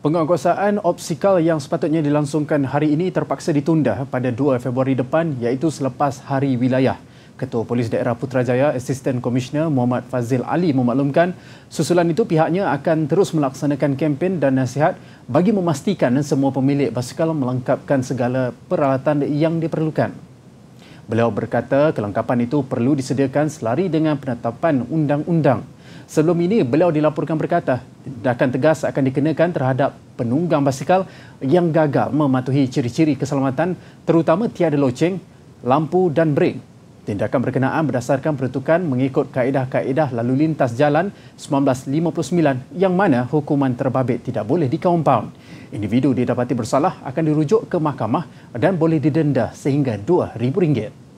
Penguatkuasaan Opsikal yang sepatutnya dilangsungkan hari ini terpaksa ditunda pada 2 Februari depan iaitu selepas Hari Wilayah. Ketua Polis Daerah Putrajaya, Assistant Commissioner Muhammad Fazil Ali memaklumkan susulan itu pihaknya akan terus melaksanakan kempen dan nasihat bagi memastikan semua pemilik basikal melengkapkan segala peralatan yang diperlukan. Beliau berkata kelengkapan itu perlu disediakan selari dengan penetapan undang-undang. Sebelum ini, beliau dilaporkan berkata, tindakan tegas akan dikenakan terhadap penunggang basikal yang gagal mematuhi ciri-ciri keselamatan terutama tiada loceng, lampu dan brek. Tindakan berkenaan berdasarkan peruntukan mengikut kaedah-kaedah lalu lintas jalan 1959 yang mana hukuman terbabit tidak boleh dikompaun. Individu didapati bersalah akan dirujuk ke mahkamah dan boleh didenda sehingga RM2,000.